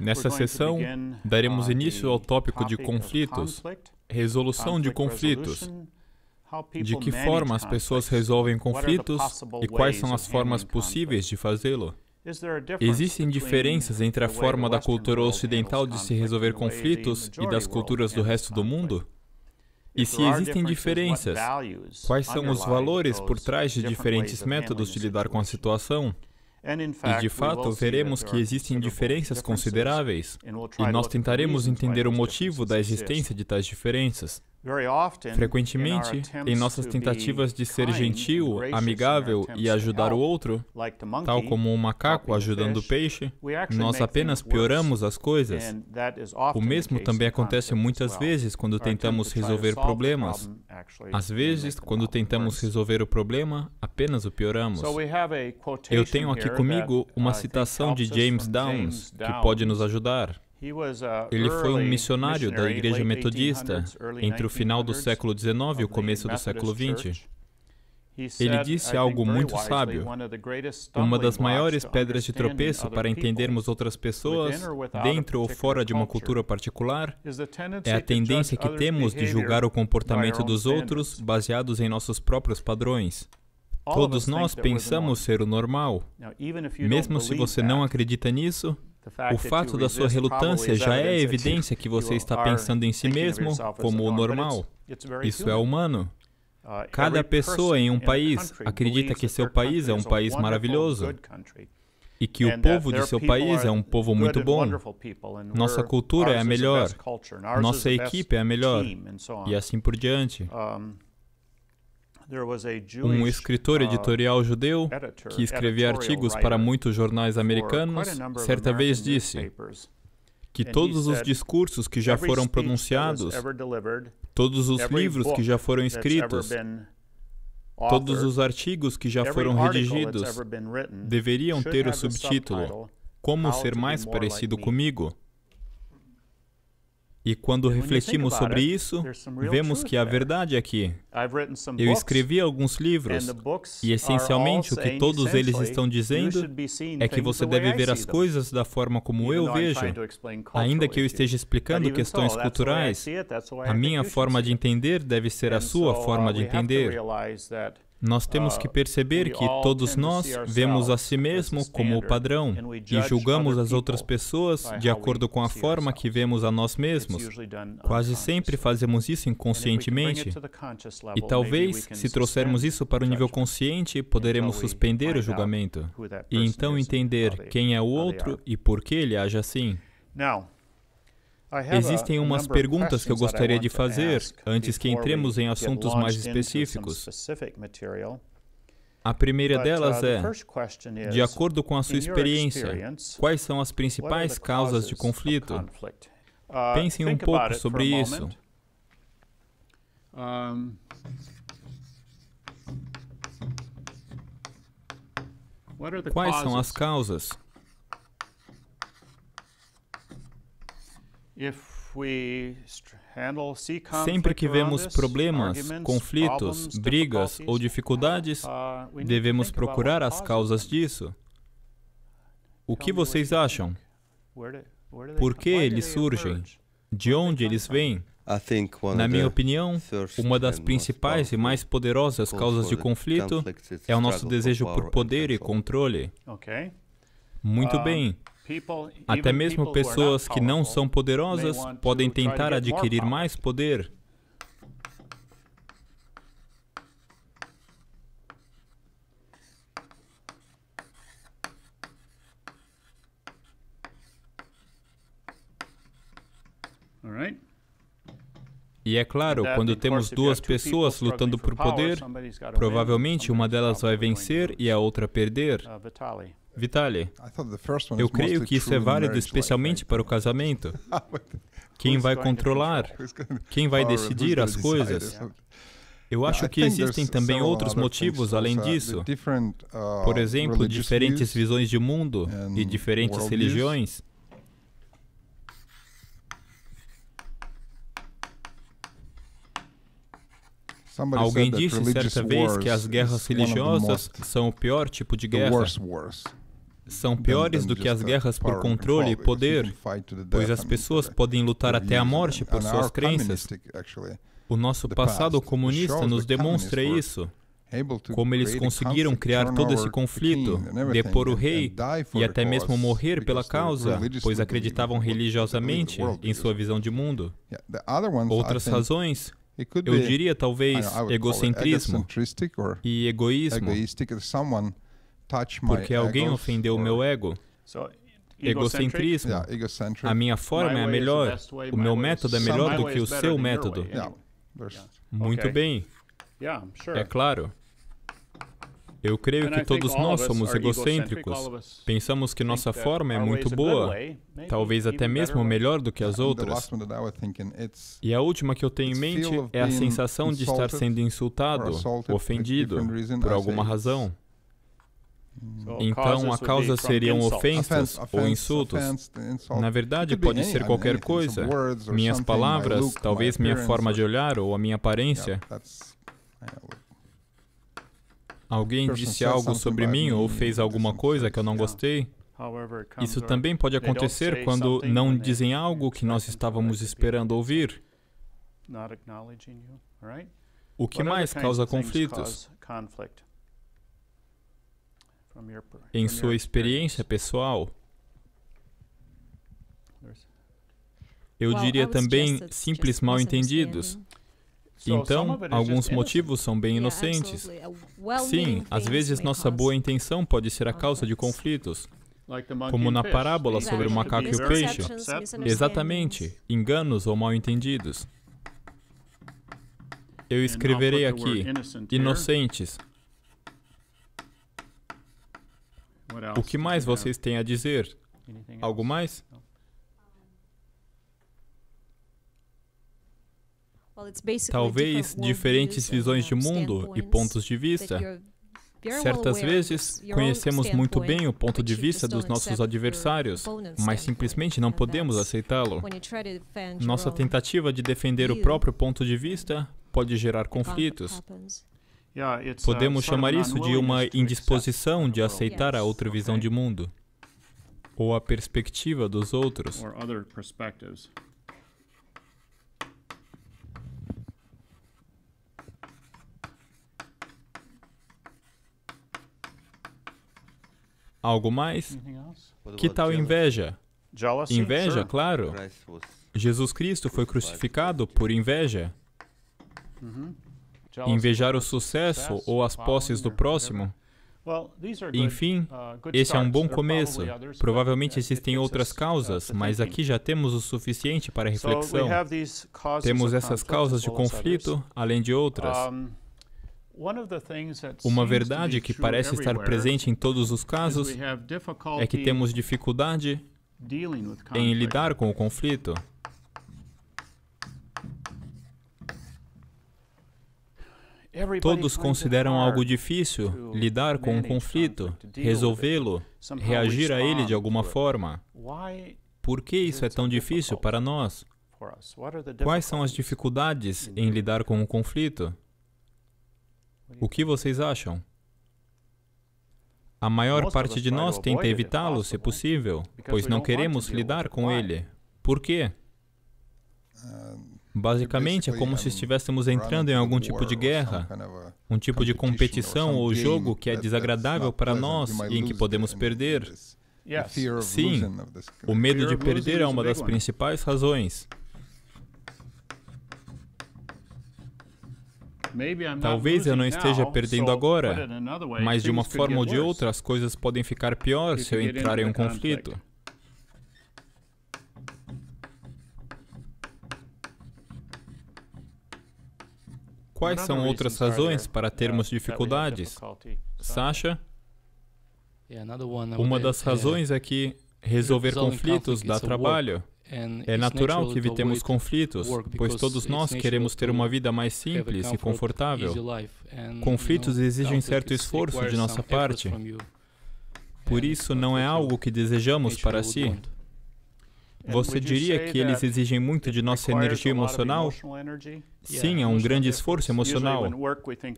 Nessa sessão, daremos uh, início ao tópico de conflitos, resolução de conflitos, de que forma as pessoas resolvem conflitos e quais são as formas possíveis de fazê-lo. Existem diferenças entre a forma da cultura ocidental de se resolver conflitos e das culturas do resto do mundo? E se existem diferenças, quais são os valores por trás de diferentes métodos de lidar com a situação? E de fato, veremos que existem diferenças consideráveis, e nós tentaremos entender o motivo da existência de tais diferenças. Frequentemente, em nossas tentativas de ser gentil, amigável e ajudar o outro, tal como um macaco ajudando o peixe, nós apenas pioramos as coisas. O mesmo também acontece muitas vezes quando tentamos resolver problemas. Às vezes, quando tentamos resolver o problema, apenas o pioramos. Eu tenho aqui comigo uma uh, citação de James Downs que pode nos ajudar. Uh, Ele foi um missionário da Igreja Metodista entre o final do século XIX e o começo do século XX. Ele disse algo muito sábio. Uma das maiores pedras de tropeço para entendermos outras pessoas, dentro ou fora de uma cultura particular, é a tendência que temos de julgar o comportamento dos outros baseados em nossos próprios padrões. Todos nós pensamos ser o normal. Mesmo se você não acredita nisso, o fato da sua relutância já é evidência que você está pensando em si mesmo como o normal. Isso é humano. Uh, Cada pessoa em um país acredita que seu país é um país maravilhoso e que o povo de seu país é um povo muito bom. Nossa cultura é a melhor, nossa equipe é a melhor, e assim por diante um escritor uh, editorial judeu que escrevia artigos para muitos jornais americanos, certa vez disse que todos os discursos que já foram pronunciados, todos os livros que já foram escritos, todos os artigos que já foram redigidos deveriam ter o subtítulo Como Ser Mais Parecido Comigo. E quando refletimos sobre isso, vemos que a verdade é que eu escrevi alguns livros e, essencialmente, o que todos eles estão dizendo é que você deve ver as coisas da forma como eu vejo, ainda que eu esteja explicando questões culturais. A minha forma de entender deve ser a sua uh, forma de entender. Nós temos que ah, perceber que todos nós vemos a si mesmo como o padrão e julgamos as outras pessoas de acordo com a forma que vemos a nós mesmos. Quase sempre fazemos isso inconscientemente. E talvez, se trouxermos isso para o nível consciente, poderemos suspender o julgamento e então entender quem é o outro e por que ele age assim. Existem umas perguntas que eu gostaria de fazer antes que entremos em assuntos mais específicos. A primeira delas uh, é: de acordo com a sua experiência, quais são as principais causas de conflito? Uh, Pensem um pouco sobre isso. Quais são as causas? Sempre que vemos problemas, conflitos, brigas ou dificuldades, uh, devemos procurar as causas disso. O que vocês acham? Por que eles surgem? De onde eles vêm? Na minha opinião, uma das principais e mais poderosas causas de conflito é o nosso desejo por poder e controle. Muito ah, bem. Até mesmo pessoas que não são poderosas podem tentar adquirir mais poder. E é claro, quando temos duas pessoas lutando por poder, provavelmente uma delas vai vencer e a outra perder. Uh, Vitaly, eu creio que isso é válido especialmente para o casamento. Ah, Quem vai controlar? Quem vai decidir as coisas? Eu acho que existem também outros motivos além disso. Uh, Por exemplo, diferentes visões de mundo e diferentes religiões. Alguém disse certa vez que as guerras religiosas são o pior tipo de guerra são piores do que as uh, guerras por controle e poder, pois as pessoas uh, podem lutar até a morte por suas crenças. O nosso passado comunista nos demonstra isso. Como eles conseguiram criar todo esse conflito, depor o rei e até mesmo morrer pela causa, pois acreditavam religiosamente em sua visão de mundo. Outras razões, eu diria talvez egocentrismo e egoísmo touch my Porque alguém ofendeu o meu ego. So, egocentrismo. Yeah, egocentric. A minha forma my é a melhor. o meu método é melhor do que o seu método. Yeah. Yeah. Muito okay. bem. Sure. É claro. Eu creio que todos nós somos egocêntricos. Pensamos que nossa forma é muito boa, talvez até mesmo melhor do que as outras. E a última que eu tenho em mente é a sensação de estar sendo insultado, ofendido, por alguma razão. Então a causa seriam ofensas ou insultos. Na verdade, pode ser qualquer coisa. Minhas palavras, talvez minha forma de olhar ou a minha aparência. Alguém disse algo sobre mim ou fez alguma coisa que eu não gostei. Isso também pode acontecer quando não dizem algo que nós estávamos esperando ouvir. O que mais causa conflitos? Em sua experiência pessoal, eu diria também simples mal-entendidos. Então, alguns motivos são bem inocentes. Sim, às vezes nossa boa intenção pode ser a causa de conflitos, como na parábola sobre o macaco e o peixe. Exatamente, enganos ou mal-entendidos. Eu escreverei aqui inocentes O que mais vocês têm a dizer? Algo mais? Talvez diferentes visões de mundo e pontos de vista. Certas vezes, conhecemos muito bem o ponto de vista dos nossos adversários, mas simplesmente não podemos aceitá-lo. Nossa tentativa de defender o próprio ponto de vista pode gerar conflitos. Uh, Podemos chamar isso de uma indisposição de aceitar a outra visão de mundo, ou a perspectiva dos outros. Algo mais? Que tal inveja? Inveja, claro. Jesus Cristo foi crucificado por inveja. Mm-hmm invejar o sucesso ou as posses do próximo. Enfim, uh, esse é um bom começo. Provavelmente existem outras uh, causas, mas aqui já temos o suficiente para reflexão. Temos essas causas de conflito, além de outras. Uma verdade que parece estar presente em todos os casos é que temos dificuldade em lidar com o conflito. Todos consideram algo difícil lidar com um conflito, resolvê-lo, reagir a ele de alguma forma. Por que isso é tão difícil para nós? Quais são as dificuldades em lidar com o um conflito? O que vocês acham? A maior parte de nós tenta evitá-lo, se possível, pois não queremos lidar com ele. Por quê? Ah, Basicamente, é como se estivéssemos entrando em algum tipo de guerra, uh, um tipo de competição ou jogo que é desagradável para nós e em que podemos perder. Sim, o medo de perder é uma das principais razões. Talvez eu não esteja perdendo agora, mas de uma forma ou de outra as coisas podem ficar pior se eu entrar em um conflito. Quais são outras razões para termos dificuldades? Sasha? Uma das razões é que resolver conflitos dá trabalho. É natural que evitemos conflitos, pois todos nós queremos ter uma vida mais simples e confortável. Conflitos exigem certo esforço de nossa parte. Por isso, não é algo que desejamos para si. É, Você diria é que eles exigem muito de nossa energia emocional? Sim, é um grande esforço emocional.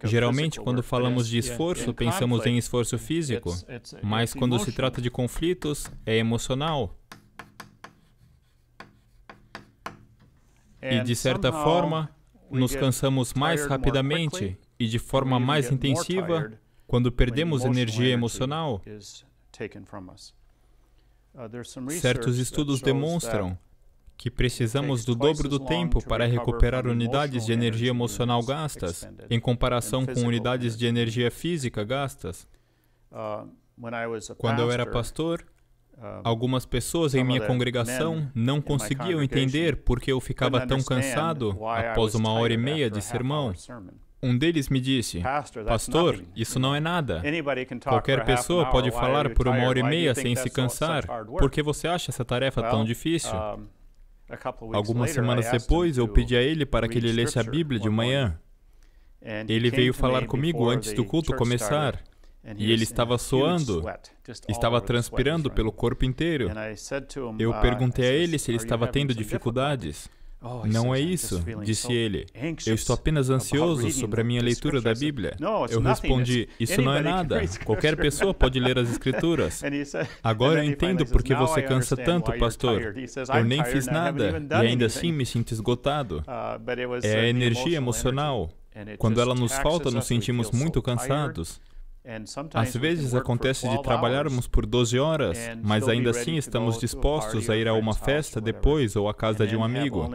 Geralmente, quando falamos de esforço, pensamos em esforço físico, mas quando se trata de conflitos, é emocional. E, de certa forma, nos cansamos mais rapidamente e de forma mais intensiva quando perdemos energia emocional. Uh, Certos estudos demonstram que precisamos do dobro do tempo para recuperar unidades de energia emocional gastas em comparação com unidades de energia física gastas. Uh, Quando eu era pastor, uh, algumas pessoas em minha congregação não conseguiam entender por que eu ficava tão cansado após uma hora e meia de sermão. Um deles me disse: Pastor, isso não é nada. Qualquer pessoa pode falar por uma hora e meia sem se cansar. Por que você acha essa tarefa tão difícil? Algumas semanas depois, eu pedi a ele para que ele lesse a Bíblia de manhã. Ele veio falar comigo antes do culto começar. E ele estava suando, estava transpirando pelo corpo inteiro. Eu uh, perguntei a ele se ele estava tendo dificuldades. Oh, não é isso, disse ele. Eu estou apenas ansioso sobre a minha leitura da Bíblia. Eu respondi: Isso não é nada. Qualquer pessoa pode ler as Escrituras. Agora eu entendo por que você cansa tanto, pastor. Eu nem fiz nada e ainda assim me sinto esgotado. Uh, é a energia emocional. Quando ela nos falta, nos sentimos muito cansados. Às vezes acontece de trabalharmos por 12 horas, mas ainda assim estamos dispostos a ir a uma festa depois ou à casa de um amigo.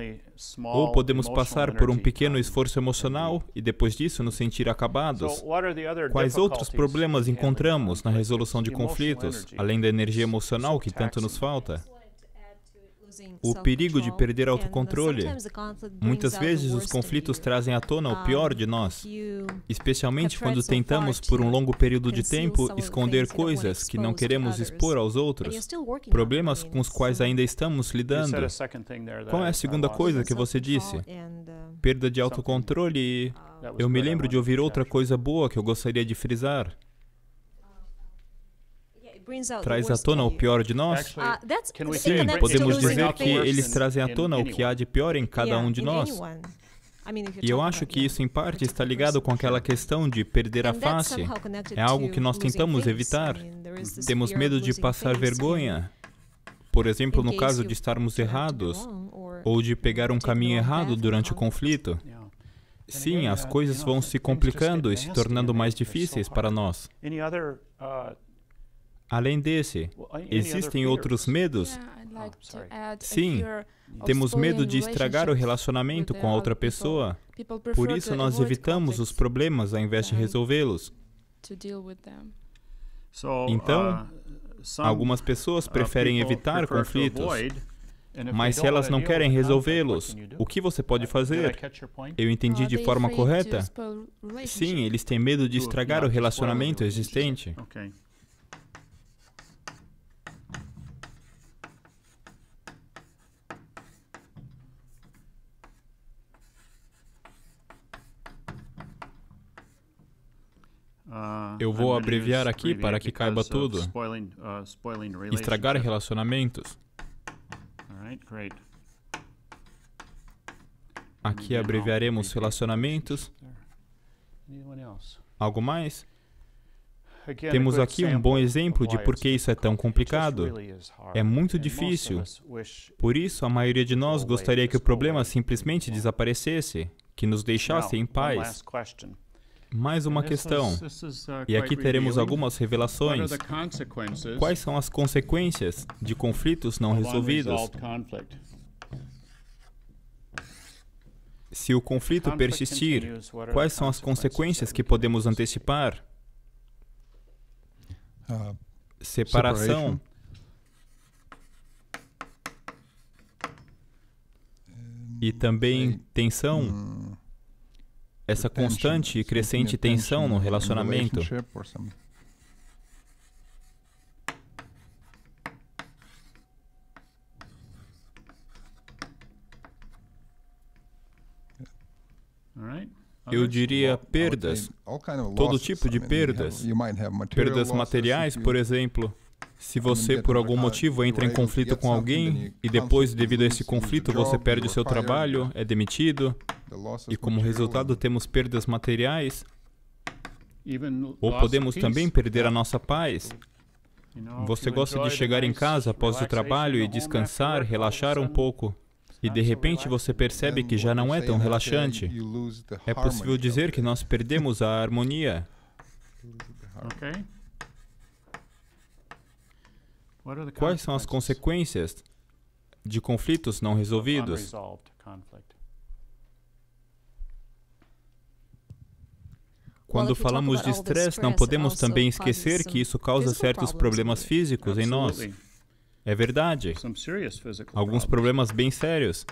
Ou podemos passar por um pequeno esforço emocional e depois disso nos sentir acabados. Quais outros problemas encontramos na resolução de conflitos, além da energia emocional que tanto nos falta? o perigo de perder uh, autocontrole. Muitas vezes os conflitos trazem à tona o pior de nós, especialmente quando tentamos, por um longo período de tempo, esconder coisas que não queremos expor aos outros, problemas com os quais ainda estamos lidando. Qual é a segunda coisa que você disse? Uh, Perda de autocontrole Eu me lembro de ouvir outra coisa boa que eu gostaria de frisar traz à tona o pior de nós? Sim, podemos dizer que eles trazem à tona o que há de pior em cada um de nós. E eu acho que isso, em parte, está ligado com aquela questão de perder a face. É algo que nós tentamos evitar. Temos medo de passar vergonha. Por exemplo, no caso de estarmos errados ou de pegar um caminho errado durante o conflito. Sim, uh, as coisas vão se complicando e se tornando mais difíceis para nós. Além desse, existem outros medos? Oh, Sim, temos medo de estragar o relacionamento com a outra pessoa. Por isso, nós evitamos os problemas ao invés de resolvê-los. Então, uh, algumas pessoas uh, preferem evitar conflitos. Mas se elas não querem resolvê-los, o que você pode fazer? Eu entendi de forma correta? Sim, eles têm medo de estragar o relacionamento existente. Ah, Eu vou abreviar aqui para que caiba tudo. Uh, Estragar relacionamentos. Aqui abreviaremos relacionamentos. Algo mais? Temos aqui um bom exemplo de por que isso é tão complicado. É muito difícil. Por isso, a maioria de nós gostaria que o problema simplesmente desaparecesse, que nos deixasse em paz. Mais uma questão, uh, e aqui teremos algumas revelações. Quais são as consequências de conflitos não resolvidos? Se o conflito persistir, quais são as consequências que podemos antecipar? Ah, Separação. E também hum, tensão. Hum essa constante e crescente tensão no relacionamento. Eu diria perdas, todo tipo de perdas, perdas materiais, por exemplo. Se você, por algum motivo, entra em conflito com alguém e depois, devido a esse conflito, você perde o seu trabalho, é demitido, e como resultado temos perdas materiais, ou podemos também perder a nossa paz. Você gosta de chegar em casa após o trabalho e descansar, relaxar um pouco, e de repente você percebe que já não é tão relaxante. É possível dizer que nós perdemos a harmonia. Quais são as consequências de conflitos não resolvidos? Quando falamos de estresse, não podemos também esquecer que isso causa certos problemas físicos em nós. É verdade. Alguns problemas bem sérios.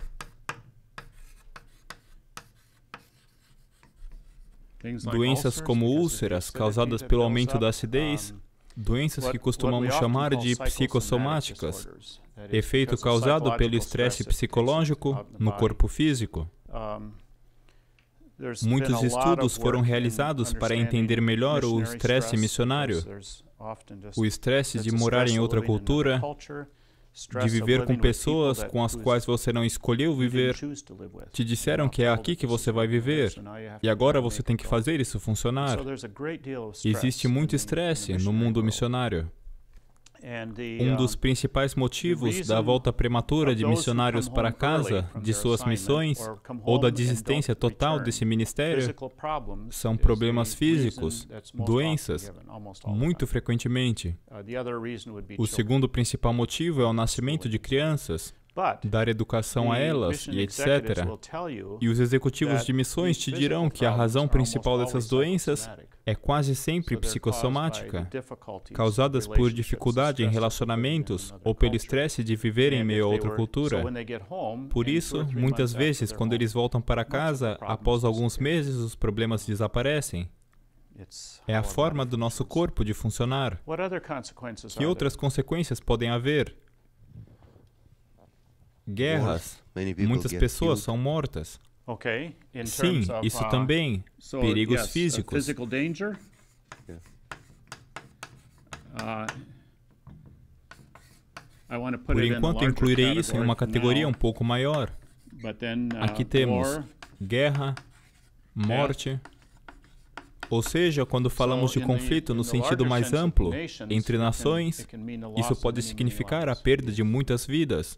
Doenças como úlceras causadas pelo aumento da acidez, doenças que costumamos chamar de psicossomáticas, efeito causado pelo estresse psicológico no corpo físico. Muitos estudos foram realizados para entender melhor o estresse missionário, o estresse de morar em outra cultura, de viver com pessoas com as quais você não escolheu viver. Te disseram que é aqui que você vai viver, e agora você tem que fazer isso funcionar. Existe muito estresse no mundo missionário. Um dos principais motivos da volta prematura de missionários para casa de suas missões ou da desistência total desse ministério são problemas físicos, doenças, muito frequentemente. Uh, o segundo principal motivo é o nascimento de crianças, dar educação a elas e etc. E os executivos de missões te dirão que a razão principal dessas doenças é quase sempre psicossomática, causadas por dificuldade em relacionamentos ou pelo estresse de viver em meio a outra cultura. Por isso, muitas vezes, quando eles voltam para casa, após alguns meses, os problemas desaparecem. É a forma do nosso corpo de funcionar. Que outras consequências podem haver? Guerras. Muitas pessoas são mortas. Sim, isso uh, também. Perigos físicos. Uh, Por enquanto, incluirei isso em uma categoria um pouco maior. Aqui uh, temos guerra, morte. Ou seja, quando falamos de conflito no sentido mais amplo, entre nações, isso pode significar a perda de muitas vidas.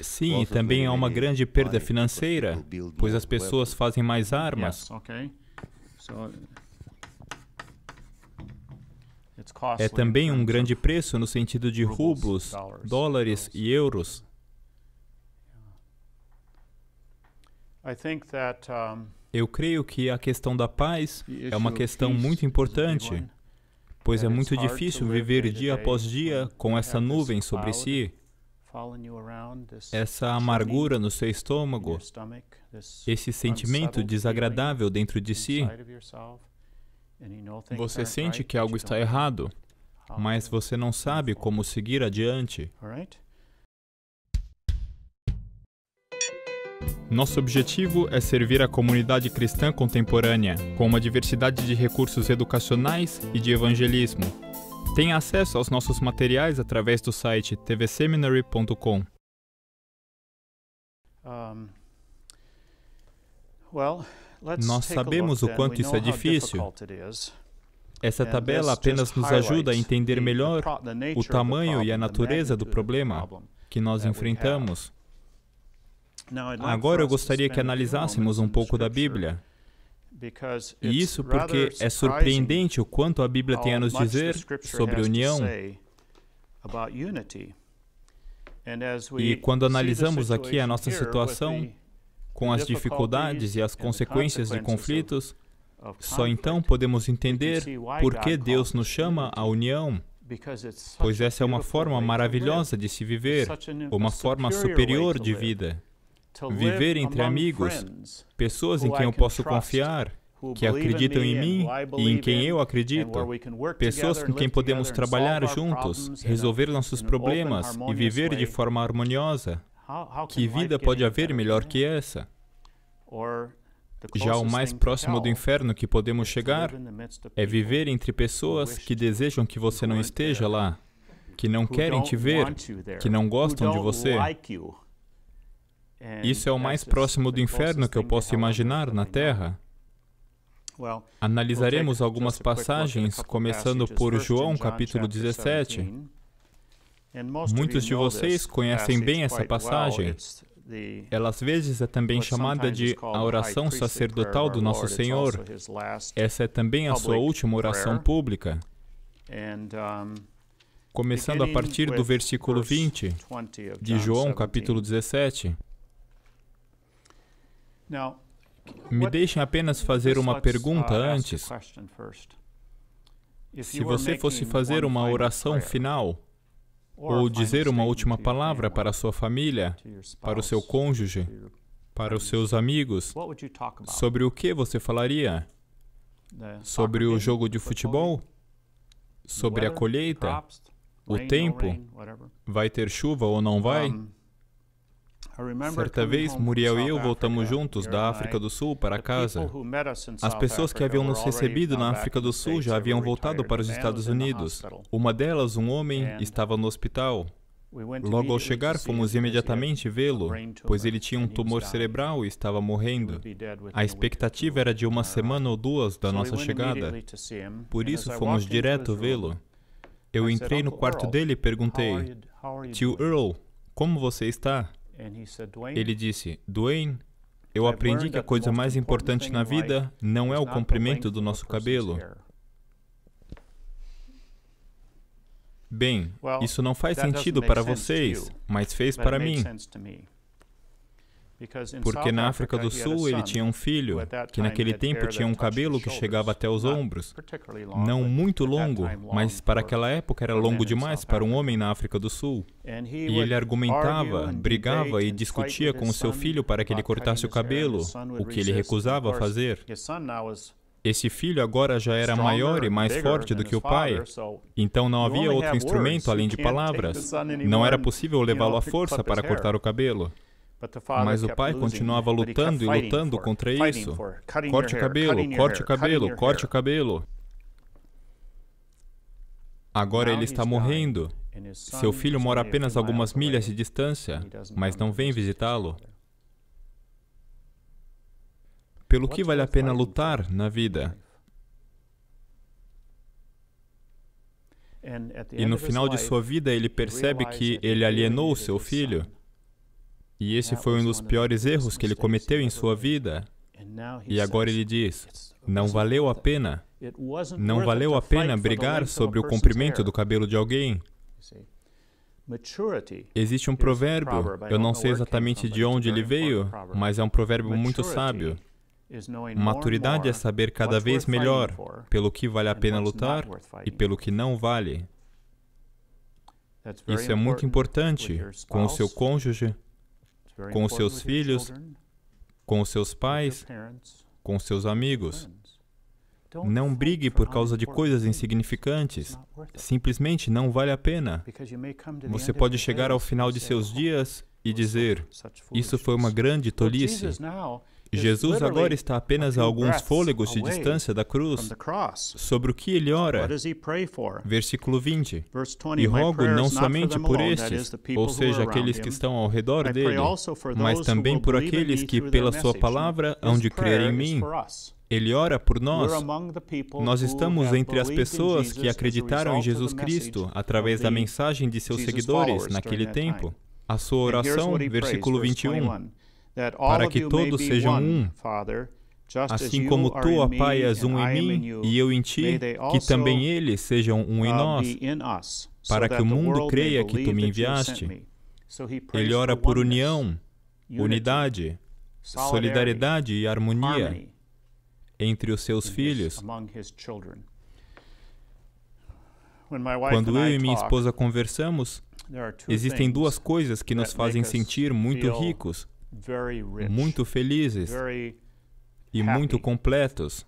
Sim, e também há uma grande perda financeira, pois as pessoas fazem mais armas. É também um grande preço no sentido de rublos, dólares e euros. Eu acho que. Eu creio que a questão da paz é uma questão muito importante, pois é muito difícil viver dia após dia com essa nuvem sobre si, essa amargura no seu estômago, esse sentimento desagradável dentro de si. Você sente que algo está errado, mas você não sabe como seguir adiante. Nosso objetivo é servir a comunidade cristã contemporânea, com uma diversidade de recursos educacionais e de evangelismo. Tenha acesso aos nossos materiais através do site tvseminary.com. Nós sabemos o quanto isso é difícil. Essa tabela apenas nos ajuda a entender melhor o tamanho e a natureza do problema que nós enfrentamos. Agora eu gostaria que analisássemos um pouco da Bíblia. E isso porque é surpreendente o quanto a Bíblia tem a nos dizer sobre união. E quando analisamos aqui a nossa situação, com as dificuldades e as consequências de conflitos, só então podemos entender por que Deus nos chama à união, pois essa é uma forma maravilhosa de se viver, uma forma superior de vida viver entre amigos, pessoas em quem eu posso confiar, que acreditam em mim e em quem eu acredito, pessoas com quem podemos trabalhar juntos, resolver nossos problemas e viver de forma harmoniosa. Que vida pode haver melhor que essa? Já o mais próximo do inferno que podemos chegar é viver entre pessoas que desejam que você não esteja lá, que não querem te ver, que não gostam de você, é, Isso é o mais próximo do inferno que eu posso imaginar na Terra. Analisaremos algumas passagens, começando por João capítulo 17. Muitos de vocês conhecem bem essa passagem. Ela às vezes é também chamada de a oração sacerdotal do nosso Senhor. Essa é também a sua última oração pública. Começando a partir do versículo 20 de João capítulo 17. Me deixem apenas fazer uma uh, pergunta antes. Se você fosse fazer uma oração final, ou dizer uma última palavra para a sua família, para o seu cônjuge, para os seus amigos, sobre o que você falaria? Sobre o jogo de futebol? Sobre a colheita? O tempo? Vai ter chuva ou não vai? Certa vez, Muriel e eu voltamos juntos da África do Sul para casa. As pessoas que haviam nos recebido na África do Sul já haviam voltado para os Estados Unidos. Uma delas, um homem, estava no hospital. Logo ao chegar, fomos imediatamente vê-lo, pois ele tinha um tumor cerebral e estava morrendo. A expectativa era de uma uh, semana ou duas da nossa chegada. Por isso, fomos direto vê-lo. Eu entrei no quarto dele e perguntei: Tio Earl, como você está? Ele disse: Dwayne, eu aprendi que a coisa mais importante na vida não é o comprimento do nosso cabelo. Bem, isso não faz sentido para vocês, mas fez para mim. Porque na África do Sul ele tinha um filho, que naquele tempo tinha um cabelo que chegava até os ombros. Não muito longo, mas para aquela época era longo demais para um homem na África do Sul. E ele argumentava, brigava e discutia com o seu filho para que ele cortasse o cabelo, o que ele recusava fazer. Esse filho agora já era maior e mais forte do que o pai, então não havia outro instrumento além de palavras. Não era possível levá-lo à força para cortar o cabelo. Mas o pai continuava lutando e lutando contra isso. Corte o cabelo, corte o cabelo, corte o cabelo. Agora ele está morrendo. Seu filho mora apenas algumas milhas de distância, mas não vem visitá-lo. Pelo que vale a pena lutar na vida? E no final de sua vida, ele percebe que ele alienou seu filho. E esse foi um dos piores erros que ele cometeu em sua vida. E agora ele diz: não valeu a pena. Não valeu a pena brigar sobre o comprimento do cabelo de alguém. Existe um provérbio, eu não sei exatamente de onde ele veio, mas é um provérbio muito sábio. Maturidade é saber cada vez melhor pelo que vale a pena lutar e pelo que não vale. Isso é muito importante com o seu cônjuge, com os seus filhos, com os seus pais, com os seus amigos. Não brigue por causa de coisas insignificantes. Simplesmente não vale a pena. Você pode chegar ao final de seus oh, dias e dizer: Isso foi uma grande tolice. Jesus agora está apenas a alguns fôlegos de distância da cruz. Sobre o que ele ora? Versículo 20. E rogo não somente por estes, ou seja, aqueles que estão ao redor dele, mas também por aqueles que, pela sua palavra, hão de crer em mim. Ele ora por nós. Nós estamos entre as pessoas que acreditaram em Jesus Cristo através da mensagem de seus seguidores naquele tempo. A sua oração, versículo 21 para que todos sejam um, assim como tu, ó Pai, és um em mim e eu em ti, que também eles sejam um em uh, nós, para que o mundo creia que tu me enviaste. Ele ora por união, unidade, solidariedade e harmonia entre os seus filhos. Quando eu e minha esposa conversamos, existem duas coisas que nos fazem sentir muito ricos muito felizes e muito completos.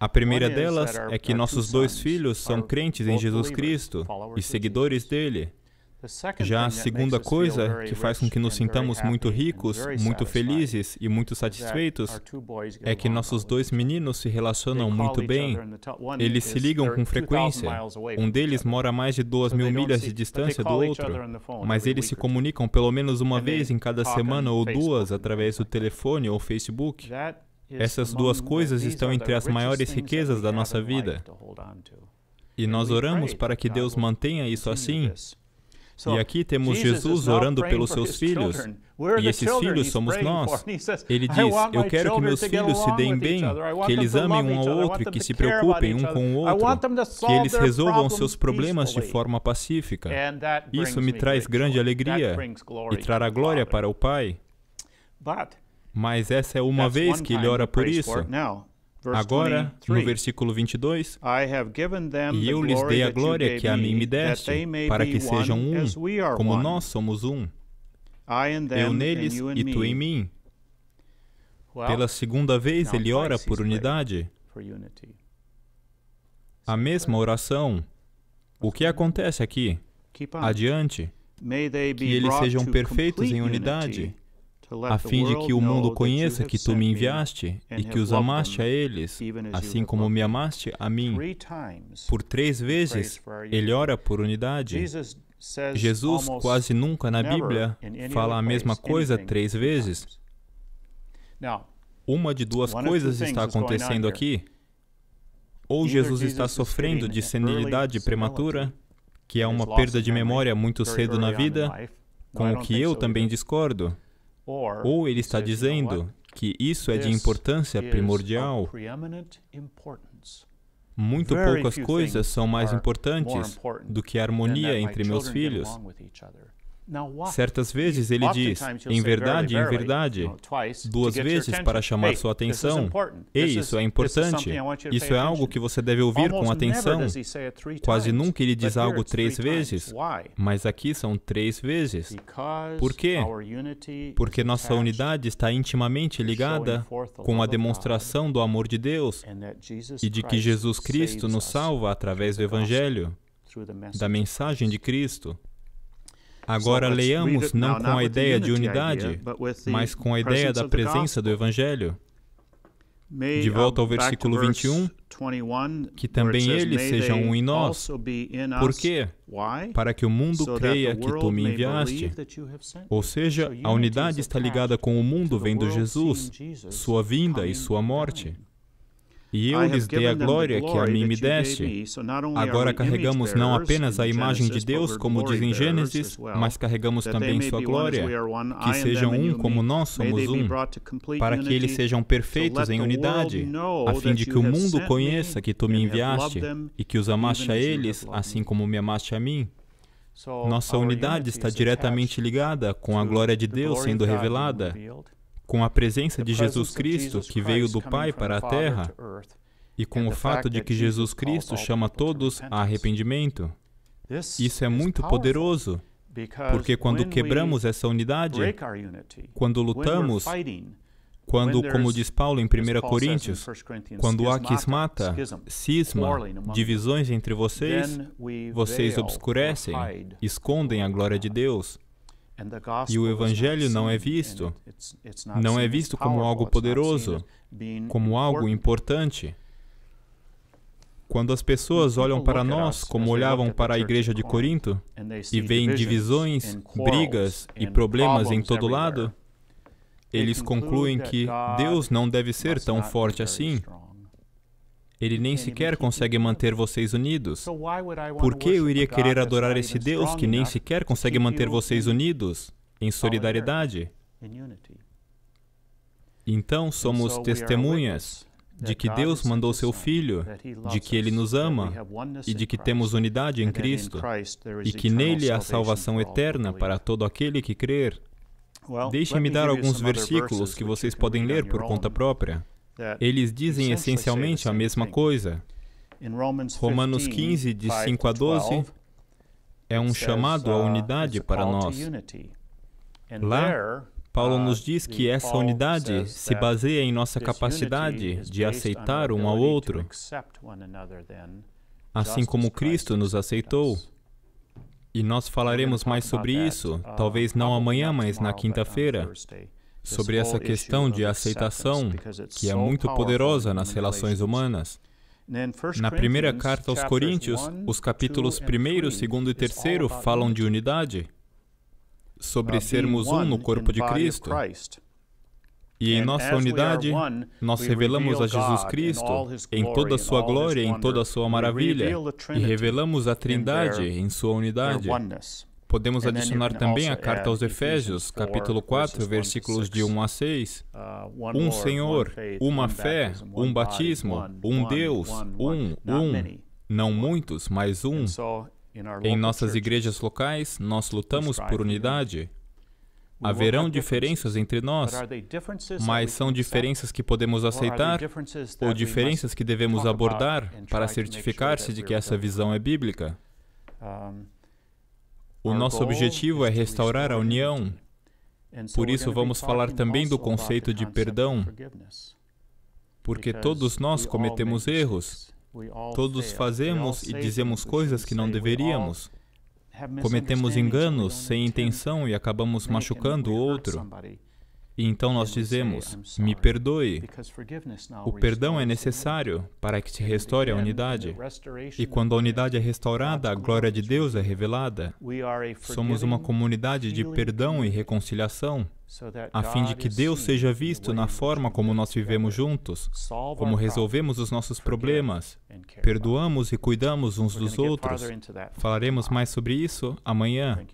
A primeira delas é que nossos dois filhos são crentes em Jesus Cristo e seguidores dele. Já a segunda coisa que faz com que nos sintamos muito ricos, muito felizes e muito satisfeitos é que nossos dois meninos se relacionam muito bem. Eles se ligam com frequência. Um deles mora a mais de duas mil milhas de distância do outro, mas eles se comunicam pelo menos uma vez em cada semana ou duas através do telefone ou Facebook. Essas duas coisas estão entre as maiores riquezas da nossa vida. E nós oramos para que Deus mantenha isso assim e aqui temos Jesus orando pelos seus filhos. E esses filhos somos nós. Ele diz: Eu quero que meus filhos se deem bem, que eles amem um ao outro, que se preocupem um com o outro, que eles resolvam seus problemas de forma pacífica. Isso me traz grande alegria e trará glória para o Pai. Mas essa é uma vez que ele ora por isso. Agora, no versículo 22, e eu lhes dei a glória que a mim me deste, para que sejam um, como nós somos um. Eu neles e tu em mim. Pela segunda vez, ele ora por unidade. A mesma oração. O que acontece aqui? Adiante. Que eles sejam perfeitos em unidade, a fim de que o mundo conheça que tu me enviaste e que os amaste a eles, assim como me amaste a mim. Por três vezes ele ora por unidade. Jesus quase nunca na Bíblia fala a mesma coisa três vezes. Uma de duas coisas está acontecendo aqui. Ou Jesus está sofrendo de senilidade prematura, que é uma perda de memória muito cedo na vida, com o que eu também discordo. Ou ele está dizendo que isso é de importância primordial. Muito poucas coisas são mais importantes do que a harmonia entre meus filhos Certas vezes ele diz, em verdade, em verdade, duas vezes para chamar sua atenção. Ei, isso é importante. Isso é algo que você deve ouvir com atenção. Quase nunca ele diz algo três vezes, mas aqui são três vezes. Por quê? Porque nossa unidade está intimamente ligada com a demonstração do amor de Deus e de que Jesus Cristo nos salva através do Evangelho, da mensagem de Cristo. Agora leiamos não com a ideia de unidade, mas com a ideia da presença do Evangelho. De volta ao versículo 21, que também eles sejam um em nós. Por quê? Para que o mundo creia que tu me enviaste. Ou seja, a unidade está ligada com o mundo vendo Jesus, sua vinda e sua morte. E eu lhes dei a glória que a mim me deste. Agora carregamos não apenas a imagem de Deus, como diz em Gênesis, mas carregamos também sua glória, que sejam um como nós somos um, para que eles sejam perfeitos em unidade, a fim de que o mundo conheça que tu me enviaste e que os amaste a eles, assim como me amaste a mim. Nossa unidade está diretamente ligada com a glória de Deus sendo revelada com a presença de Jesus Cristo, que veio do Pai para a terra, e com o fato de que Jesus Cristo chama todos a arrependimento, isso é muito poderoso, porque quando quebramos essa unidade, quando lutamos, quando, como diz Paulo em 1 Coríntios, quando há quismata, cisma, divisões entre vocês, vocês obscurecem, escondem a glória de Deus. E o Evangelho não é visto. Não é visto como algo poderoso, como algo importante. Quando as pessoas olham para nós como olhavam para a igreja de Corinto e veem divisões, brigas e problemas em todo lado, eles concluem que Deus não deve ser tão forte assim ele nem sequer consegue manter vocês unidos. Por que eu iria querer adorar esse Deus que nem sequer consegue manter vocês unidos em solidariedade? Então somos testemunhas de que Deus mandou seu Filho, de que Ele nos ama e de que temos unidade em Cristo e que nele há salvação eterna para todo aquele que crer. Deixem-me dar alguns versículos que vocês podem ler por conta própria. É. Eles dizem é essencialmente a mesma coisa. Romanos 15, de 5 a 12, é um chamado à uh, unidade para nós. Lá, Paulo uh, nos diz que essa unidade se baseia em nossa capacidade de aceitar um ao outro, assim como Cristo nos aceitou. E nós falaremos mais sobre isso, uh, talvez não amanhã, mas na quinta-feira sobre essa questão de aceitação, que é muito poderosa nas relações humanas. Na primeira carta aos Coríntios, os capítulos 1, 2 e 3 falam de unidade, sobre sermos um no corpo de Cristo. E em nossa unidade, nós revelamos a Jesus Cristo em toda a sua glória, em toda a sua maravilha, e revelamos a Trindade em sua unidade. Podemos adicionar também a carta aos Efésios, capítulo 4, versículos de 1 a 6. Uh, um Senhor, uma fé, um batismo, um Deus, um, um. Não muitos, mas um. Em nossas igrejas locais, nós lutamos por unidade. Haverão diferenças entre nós, mas são diferenças que podemos aceitar ou diferenças que devemos abordar para certificar-se de que essa visão é bíblica? O nosso objetivo é restaurar a união. Por isso, vamos falar também do conceito de perdão, porque todos nós cometemos erros, todos fazemos e dizemos coisas que não deveríamos, cometemos enganos sem intenção e acabamos machucando o outro. E então nós dizemos: Me perdoe. O perdão é necessário para que se restaure a unidade. E quando a unidade é restaurada, a glória de Deus é revelada. Somos uma comunidade de perdão e reconciliação, a fim de que Deus seja visto na forma como nós vivemos juntos, como resolvemos os nossos problemas, perdoamos e cuidamos uns dos outros. Falaremos mais sobre isso amanhã.